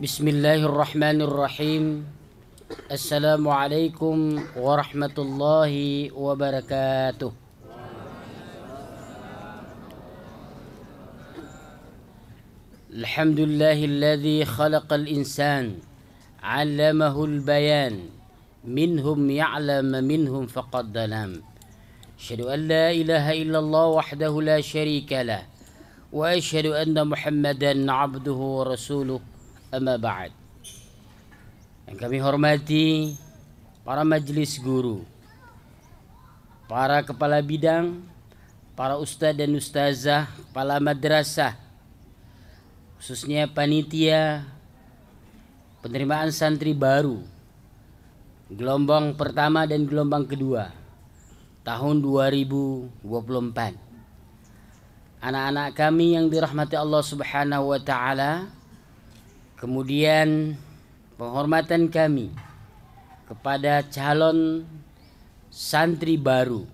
بسم الله الرحمن الرحيم السلام عليكم ورحمة الله وبركاته الحمد لله الذي خلق الإنسان علمه البيان منهم يعلم منهم فقد ظلم أشهد أن لا إله إلا الله وحده لا شريك له وأشهد أن محمدا عبده ورسوله amma ba'd yang kami hormati para majelis guru para kepala bidang para ustaz dan ustazah kepala madrasah khususnya panitia penerimaan santri baru gelombang pertama dan gelombang kedua tahun 2024 anak-anak kami yang dirahmati Allah Subhanahu wa taala Kemudian penghormatan kami kepada calon santri baru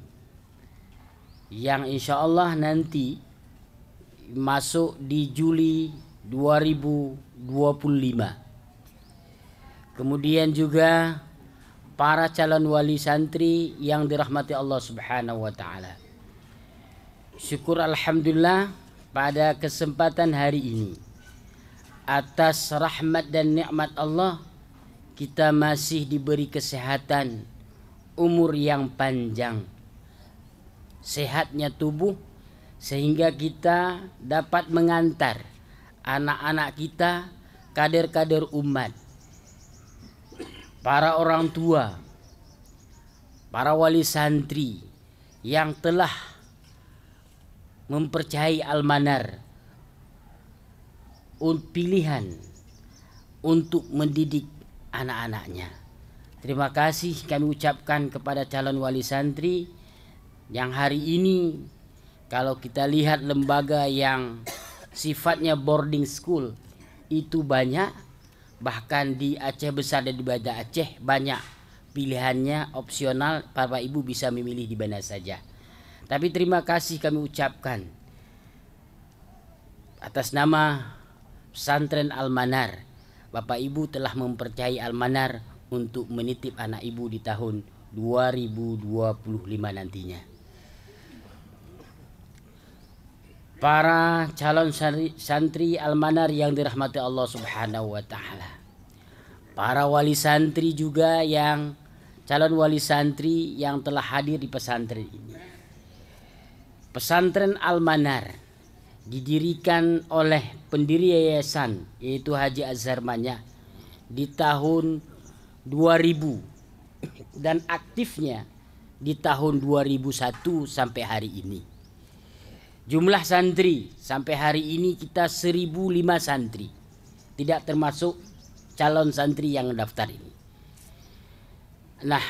yang insya Allah nanti masuk di Juli 2025. Kemudian juga para calon wali santri yang dirahmati Allah Subhanahu wa taala. Syukur alhamdulillah pada kesempatan hari ini atas rahmat dan nikmat Allah kita masih diberi kesehatan, umur yang panjang, sehatnya tubuh sehingga kita dapat mengantar anak-anak kita, kader-kader umat, para orang tua, para wali santri yang telah mempercayai almanar pilihan untuk mendidik anak-anaknya. Terima kasih kami ucapkan kepada calon wali santri yang hari ini kalau kita lihat lembaga yang sifatnya boarding school itu banyak bahkan di Aceh Besar dan di Banda Aceh banyak pilihannya opsional Bapak Ibu bisa memilih di mana saja. Tapi terima kasih kami ucapkan atas nama pesantren Almanar. Bapak Ibu telah mempercayai Almanar untuk menitip anak Ibu di tahun 2025 nantinya. Para calon santri Almanar yang dirahmati Allah Subhanahu wa taala. Para wali santri juga yang calon wali santri yang telah hadir di pesantren ini. Pesantren Almanar didirikan oleh pendiri yayasan yaitu Haji Azhar Manya di tahun 2000 dan aktifnya di tahun 2001 sampai hari ini. Jumlah santri sampai hari ini kita 1005 santri. Tidak termasuk calon santri yang daftar ini. Nah,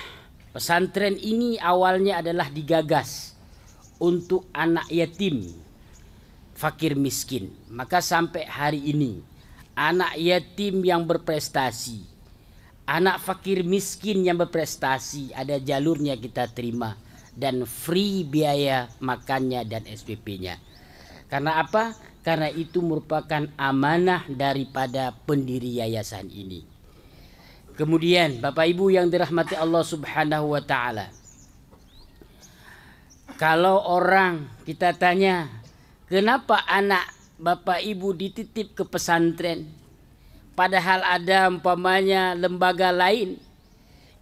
pesantren ini awalnya adalah digagas untuk anak yatim fakir miskin. Maka sampai hari ini anak yatim yang berprestasi, anak fakir miskin yang berprestasi ada jalurnya kita terima dan free biaya makannya dan SPP-nya. Karena apa? Karena itu merupakan amanah daripada pendiri yayasan ini. Kemudian Bapak Ibu yang dirahmati Allah Subhanahu wa taala. Kalau orang kita tanya Kenapa anak bapak ibu dititip ke pesantren? Padahal ada umpamanya lembaga lain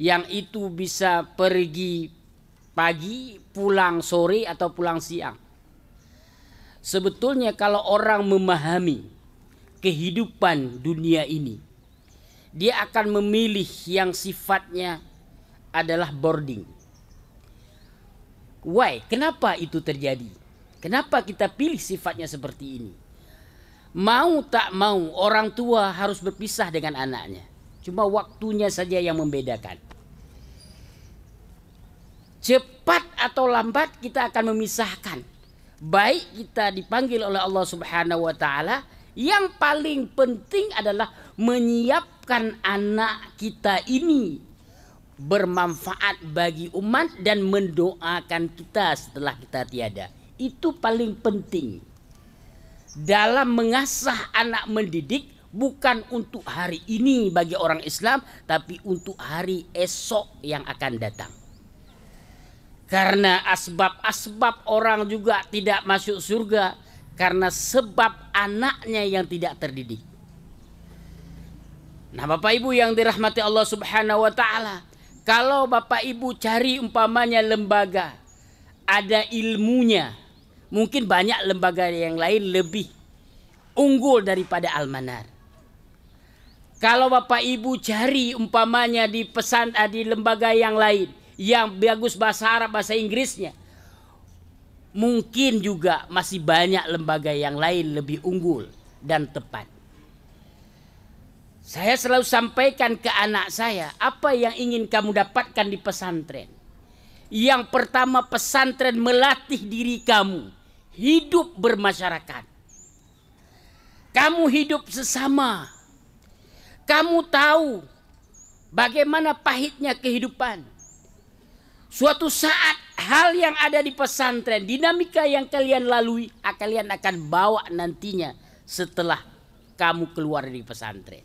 yang itu bisa pergi pagi, pulang sore atau pulang siang. Sebetulnya kalau orang memahami kehidupan dunia ini, dia akan memilih yang sifatnya adalah boarding. Why? Kenapa itu terjadi? Kenapa kita pilih sifatnya seperti ini? Mau tak mau orang tua harus berpisah dengan anaknya. Cuma waktunya saja yang membedakan. Cepat atau lambat kita akan memisahkan. Baik kita dipanggil oleh Allah Subhanahu wa taala, yang paling penting adalah menyiapkan anak kita ini bermanfaat bagi umat dan mendoakan kita setelah kita tiada itu paling penting dalam mengasah anak mendidik bukan untuk hari ini bagi orang Islam tapi untuk hari esok yang akan datang karena asbab-asbab orang juga tidak masuk surga karena sebab anaknya yang tidak terdidik nah Bapak Ibu yang dirahmati Allah Subhanahu wa taala kalau Bapak Ibu cari umpamanya lembaga ada ilmunya Mungkin banyak lembaga yang lain lebih unggul daripada Almanar. Kalau Bapak Ibu cari umpamanya di pesan eh, di lembaga yang lain yang bagus bahasa Arab, bahasa Inggrisnya, mungkin juga masih banyak lembaga yang lain lebih unggul dan tepat. Saya selalu sampaikan ke anak saya, apa yang ingin kamu dapatkan di pesantren? Yang pertama, pesantren melatih diri kamu hidup bermasyarakat. Kamu hidup sesama. Kamu tahu bagaimana pahitnya kehidupan. Suatu saat hal yang ada di pesantren, dinamika yang kalian lalui, ah, kalian akan bawa nantinya setelah kamu keluar dari pesantren.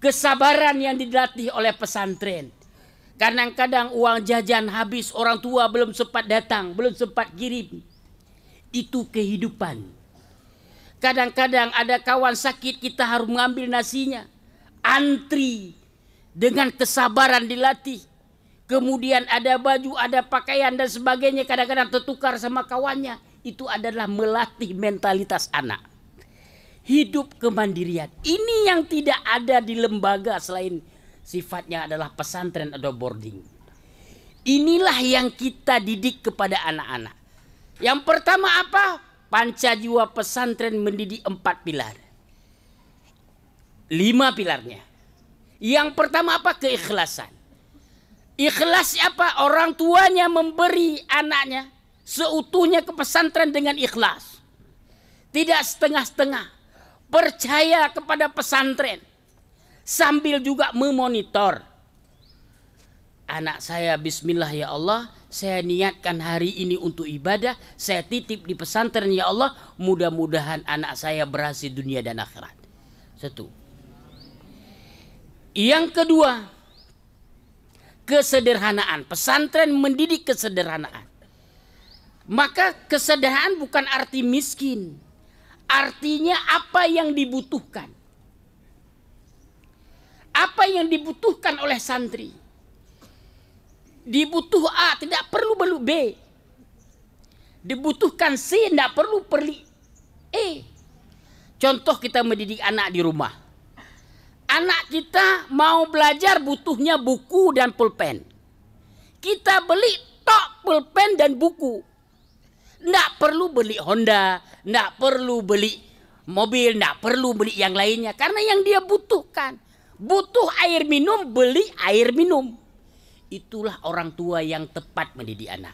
Kesabaran yang dilatih oleh pesantren. Kadang-kadang uang jajan habis, orang tua belum sempat datang, belum sempat kirim itu kehidupan. Kadang-kadang ada kawan sakit kita harus mengambil nasinya. Antri dengan kesabaran dilatih. Kemudian ada baju, ada pakaian dan sebagainya kadang-kadang tertukar sama kawannya. Itu adalah melatih mentalitas anak. Hidup kemandirian. Ini yang tidak ada di lembaga selain sifatnya adalah pesantren atau boarding. Inilah yang kita didik kepada anak-anak. Yang pertama apa? jiwa pesantren mendidik empat pilar. Lima pilarnya. Yang pertama apa? Keikhlasan. Ikhlas apa? Orang tuanya memberi anaknya seutuhnya ke pesantren dengan ikhlas. Tidak setengah-setengah. Percaya kepada pesantren. Sambil juga memonitor. Anak saya bismillah ya Allah saya niatkan hari ini untuk ibadah, saya titip di pesantren ya Allah, mudah-mudahan anak saya berhasil dunia dan akhirat. Satu. Yang kedua, kesederhanaan. Pesantren mendidik kesederhanaan. Maka kesederhanaan bukan arti miskin. Artinya apa yang dibutuhkan. Apa yang dibutuhkan oleh santri Dibutuh A, tidak perlu perlu B. Dibutuhkan C, tidak perlu perli E. Contoh kita mendidik anak di rumah. Anak kita mau belajar butuhnya buku dan pulpen. Kita beli tok pulpen dan buku. Tidak perlu beli Honda, tidak perlu beli mobil, tidak perlu beli yang lainnya. Karena yang dia butuhkan. Butuh air minum, beli air minum itulah orang tua yang tepat mendidik anak.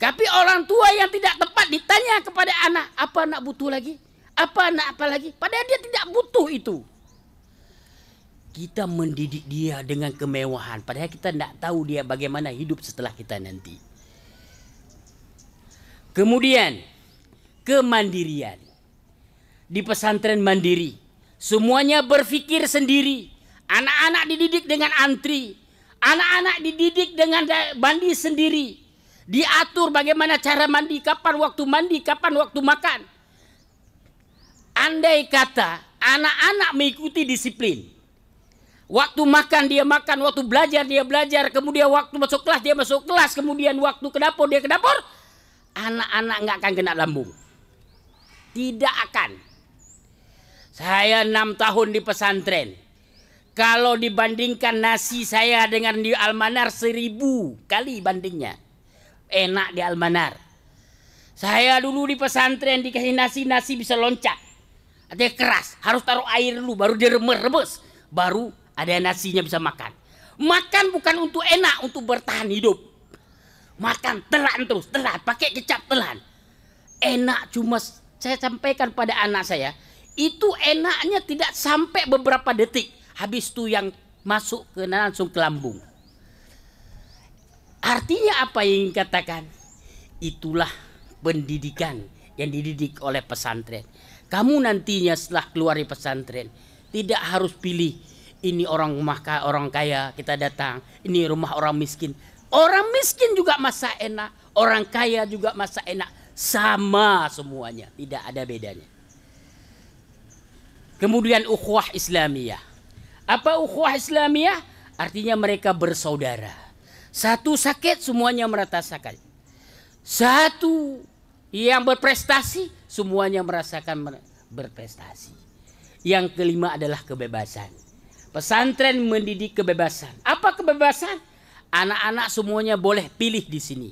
Tapi orang tua yang tidak tepat ditanya kepada anak, apa anak butuh lagi? Apa anak apa lagi? Padahal dia tidak butuh itu. Kita mendidik dia dengan kemewahan. Padahal kita tidak tahu dia bagaimana hidup setelah kita nanti. Kemudian, kemandirian. Di pesantren mandiri, semuanya berpikir sendiri. Anak-anak dididik dengan antri, Anak-anak dididik dengan mandi sendiri. Diatur bagaimana cara mandi, kapan waktu mandi, kapan waktu makan. Andai kata anak-anak mengikuti disiplin. Waktu makan dia makan, waktu belajar dia belajar, kemudian waktu masuk kelas dia masuk kelas, kemudian waktu ke dapur dia ke dapur. Anak-anak nggak akan kena lambung. Tidak akan. Saya enam tahun di pesantren. Kalau dibandingkan nasi saya dengan di Almanar seribu kali bandingnya. Enak di Almanar. Saya dulu di pesantren dikasih nasi, nasi bisa loncat. ada keras, harus taruh air dulu, baru direbus. Baru ada nasinya bisa makan. Makan bukan untuk enak, untuk bertahan hidup. Makan, telan terus, telan, pakai kecap telan. Enak cuma saya sampaikan pada anak saya, itu enaknya tidak sampai beberapa detik habis itu yang masuk ke langsung ke lambung. Artinya apa yang ingin katakan? Itulah pendidikan yang dididik oleh pesantren. Kamu nantinya setelah keluar dari pesantren tidak harus pilih ini orang rumah kaya, orang kaya kita datang, ini rumah orang miskin. Orang miskin juga masa enak, orang kaya juga masa enak, sama semuanya, tidak ada bedanya. Kemudian ukhuwah Islamiyah apa ukhuwah Islamiyah? Artinya mereka bersaudara. Satu sakit semuanya merata sakit. Satu yang berprestasi semuanya merasakan berprestasi. Yang kelima adalah kebebasan. Pesantren mendidik kebebasan. Apa kebebasan? Anak-anak semuanya boleh pilih di sini.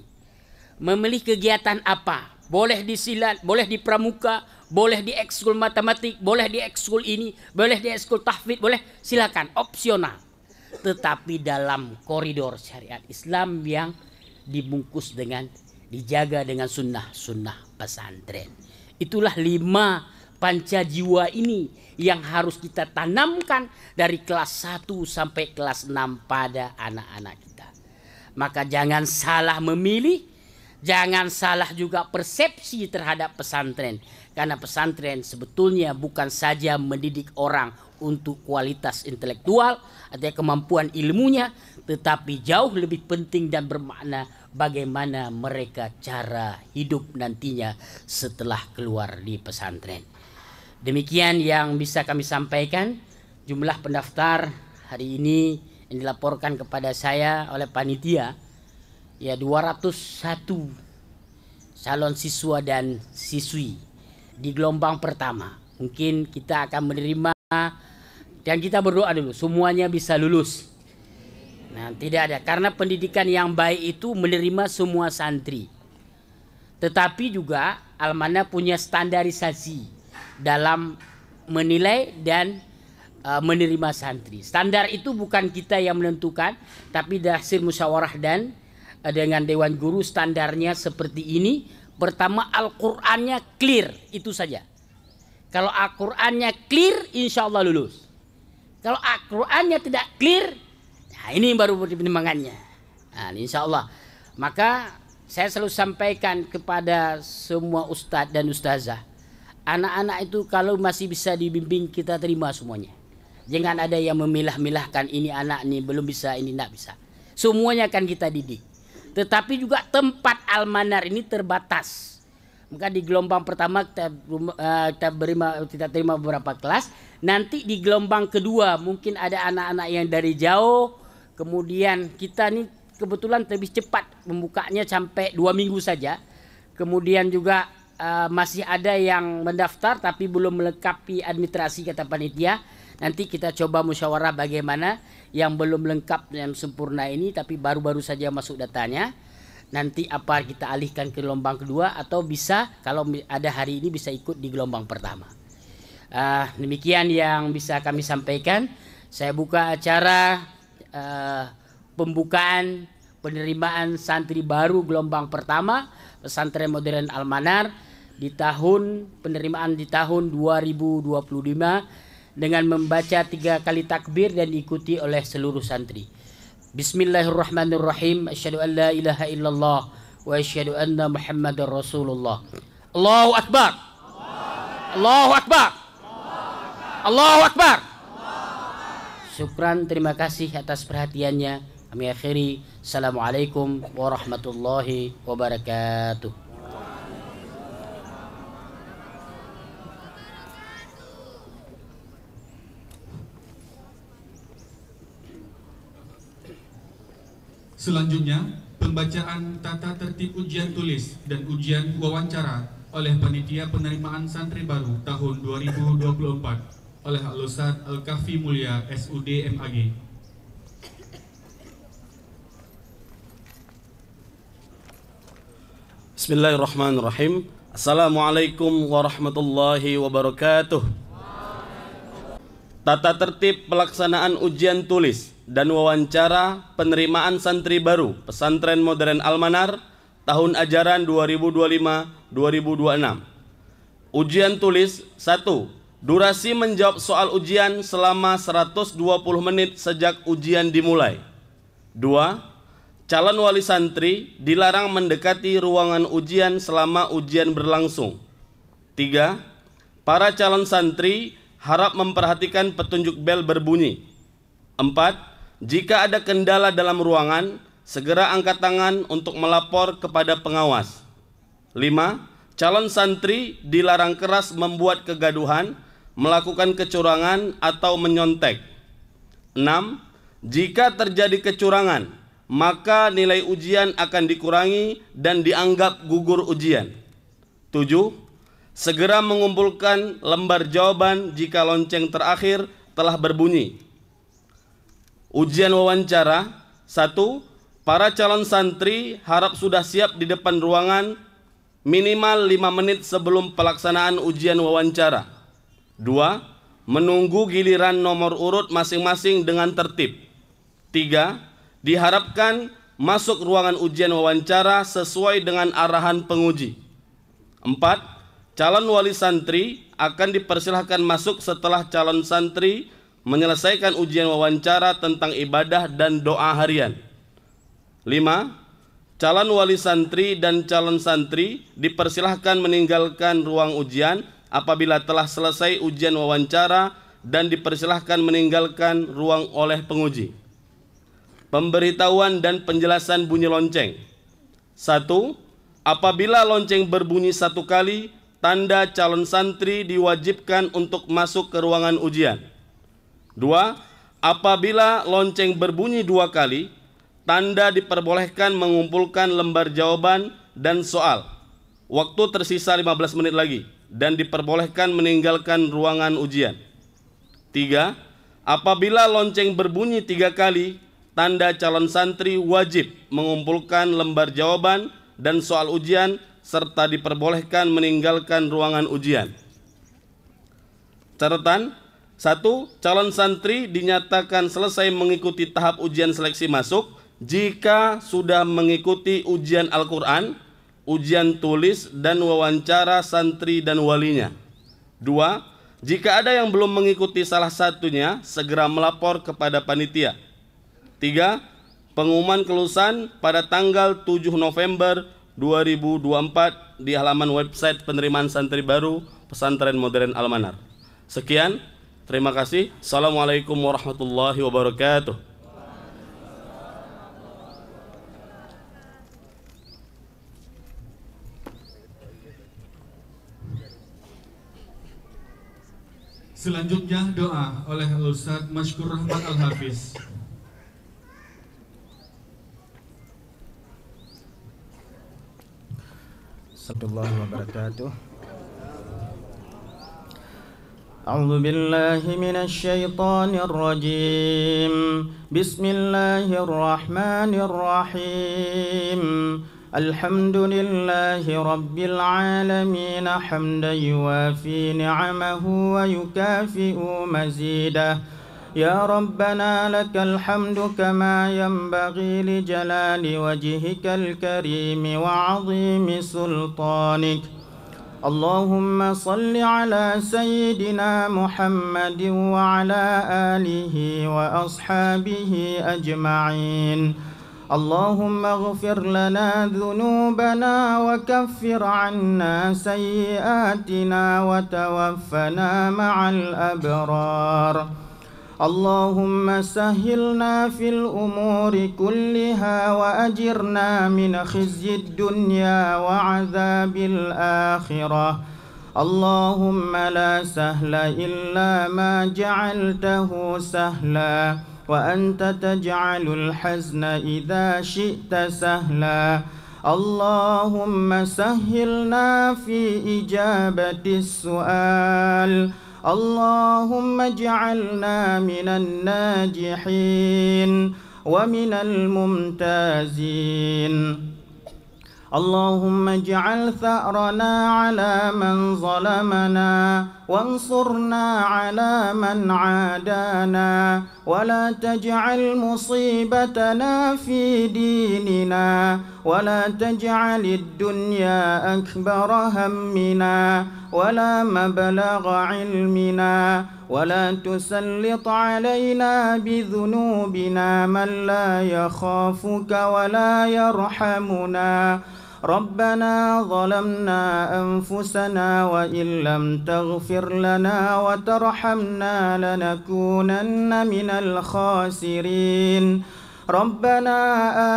Memilih kegiatan apa? Boleh di silat, boleh di pramuka, boleh di ekskul matematik, boleh di ekskul ini, boleh di ekskul tahfid, boleh silakan opsional. Tetapi dalam koridor syariat Islam yang dibungkus dengan dijaga dengan sunnah-sunnah pesantren. Itulah lima panca jiwa ini yang harus kita tanamkan dari kelas 1 sampai kelas 6 pada anak-anak kita. Maka jangan salah memilih, jangan salah juga persepsi terhadap pesantren karena pesantren sebetulnya bukan saja mendidik orang untuk kualitas intelektual atau kemampuan ilmunya, tetapi jauh lebih penting dan bermakna bagaimana mereka cara hidup nantinya setelah keluar di pesantren. Demikian yang bisa kami sampaikan. Jumlah pendaftar hari ini yang dilaporkan kepada saya oleh panitia ya 201 calon siswa dan siswi di gelombang pertama. Mungkin kita akan menerima dan kita berdoa dulu semuanya bisa lulus. Nah, tidak ada karena pendidikan yang baik itu menerima semua santri. Tetapi juga Almana punya standarisasi dalam menilai dan uh, menerima santri. Standar itu bukan kita yang menentukan, tapi hasil musyawarah dan uh, dengan dewan guru standarnya seperti ini Pertama Al-Qur'annya clear, itu saja. Kalau Al-Qur'annya clear, insya Allah lulus. Kalau Al-Qur'annya tidak clear, nah ini baru pertimbangannya. Nah, insya Allah. Maka saya selalu sampaikan kepada semua ustadz dan ustazah. Anak-anak itu kalau masih bisa dibimbing kita terima semuanya. Jangan ada yang memilah-milahkan ini anak ini belum bisa, ini tidak bisa. Semuanya akan kita didik. Tetapi juga tempat almanar ini terbatas. Maka di gelombang pertama kita, eh, kita, berima, kita terima beberapa kelas. Nanti di gelombang kedua mungkin ada anak-anak yang dari jauh. Kemudian kita ini kebetulan lebih cepat membukanya sampai dua minggu saja. Kemudian juga uh, masih ada yang mendaftar tapi belum melengkapi administrasi kata panitia Nanti kita coba musyawarah bagaimana yang belum lengkap yang sempurna ini tapi baru-baru saja masuk datanya. Nanti apa kita alihkan ke gelombang kedua atau bisa kalau ada hari ini bisa ikut di gelombang pertama. Uh, demikian yang bisa kami sampaikan. Saya buka acara uh, pembukaan penerimaan santri baru gelombang pertama pesantren modern Almanar di tahun penerimaan di tahun 2025 dengan membaca tiga kali takbir dan diikuti oleh seluruh santri. Bismillahirrahmanirrahim. Asyhadu an la ilaha illallah wa asyhadu anna Muhammadar Rasulullah. Allahu akbar. Allahu akbar. Allahu akbar. Syukran terima kasih atas perhatiannya. Kami akhiri. Assalamualaikum warahmatullahi wabarakatuh. Selanjutnya, pembacaan tata tertib ujian tulis dan ujian wawancara oleh Panitia Penerimaan Santri Baru tahun 2024 oleh al Al-Kahfi Mulia SUD MAG. Bismillahirrahmanirrahim. Assalamualaikum warahmatullahi wabarakatuh. Tata tertib pelaksanaan ujian tulis dan wawancara penerimaan santri baru Pesantren Modern Almanar tahun ajaran 2025-2026. Ujian tulis 1. Durasi menjawab soal ujian selama 120 menit sejak ujian dimulai. 2. Calon wali santri dilarang mendekati ruangan ujian selama ujian berlangsung. 3. Para calon santri harap memperhatikan petunjuk bel berbunyi. 4. Jika ada kendala dalam ruangan, segera angkat tangan untuk melapor kepada pengawas. 5. Calon santri dilarang keras membuat kegaduhan, melakukan kecurangan atau menyontek. 6. Jika terjadi kecurangan, maka nilai ujian akan dikurangi dan dianggap gugur ujian. 7. Segera mengumpulkan lembar jawaban jika lonceng terakhir telah berbunyi ujian wawancara. Satu, para calon santri harap sudah siap di depan ruangan minimal lima menit sebelum pelaksanaan ujian wawancara. Dua, menunggu giliran nomor urut masing-masing dengan tertib. Tiga, diharapkan masuk ruangan ujian wawancara sesuai dengan arahan penguji. Empat, calon wali santri akan dipersilahkan masuk setelah calon santri menyelesaikan ujian wawancara tentang ibadah dan doa harian. 5. Calon wali santri dan calon santri dipersilahkan meninggalkan ruang ujian apabila telah selesai ujian wawancara dan dipersilahkan meninggalkan ruang oleh penguji. Pemberitahuan dan penjelasan bunyi lonceng. 1. Apabila lonceng berbunyi satu kali, tanda calon santri diwajibkan untuk masuk ke ruangan ujian. Dua, apabila lonceng berbunyi dua kali, tanda diperbolehkan mengumpulkan lembar jawaban dan soal. Waktu tersisa 15 menit lagi dan diperbolehkan meninggalkan ruangan ujian. Tiga, apabila lonceng berbunyi tiga kali, tanda calon santri wajib mengumpulkan lembar jawaban dan soal ujian serta diperbolehkan meninggalkan ruangan ujian. Catatan, satu, calon santri dinyatakan selesai mengikuti tahap ujian seleksi masuk jika sudah mengikuti ujian Al-Quran, ujian tulis, dan wawancara santri dan walinya. Dua, jika ada yang belum mengikuti salah satunya, segera melapor kepada panitia. Tiga, pengumuman kelulusan pada tanggal 7 November 2024 di halaman website penerimaan santri baru Pesantren Modern Almanar. Sekian, Terima kasih. Assalamualaikum warahmatullahi wabarakatuh. Selanjutnya doa oleh Ustaz Mashkur Rahmat Al-Hafiz. Assalamualaikum warahmatullahi wabarakatuh. أعوذ بالله من الشيطان الرجيم بسم الله الرحمن الرحيم الحمد لله رب العالمين حمدا يوافي نعمه ويكافئ مزيده يا ربنا لك الحمد كما ينبغي لجلال وجهك الكريم وعظيم سلطانك اللهم صل على سيدنا محمد وعلى آله وأصحابه أجمعين اللهم اغفر لنا ذنوبنا وكفر عنا سيئاتنا وتوفنا مع الأبرار اللهم سهلنا في الأمور كلها وأجرنا من خزي الدنيا وعذاب الآخرة اللهم لا سهل إلا ما جعلته سهلا وأنت تجعل الحزن إذا شئت سهلا اللهم سهلنا في إجابة السؤال اللهم اجعلنا من الناجحين ومن الممتازين اللهم اجعل ثأرنا على من ظلمنا وانصرنا على من عادانا ولا تجعل مصيبتنا في ديننا ولا تجعل الدنيا أكبر همنا ولا مبلغ علمنا ولا تسلط علينا بذنوبنا من لا يخافك ولا يرحمنا ربنا ظلمنا أنفسنا وإن لم تغفر لنا وترحمنا لنكونن من الخاسرين ربنا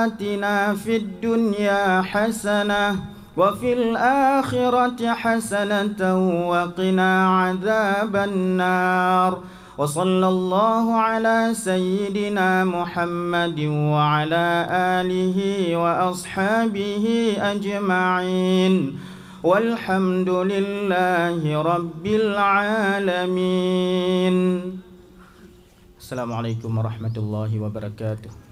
آتنا في الدنيا حسنة وفي الآخرة حسنة وقنا عذاب النار وصلى الله على سيدنا محمد وعلى آله وأصحابه أجمعين والحمد لله رب العالمين السلام عليكم ورحمة الله وبركاته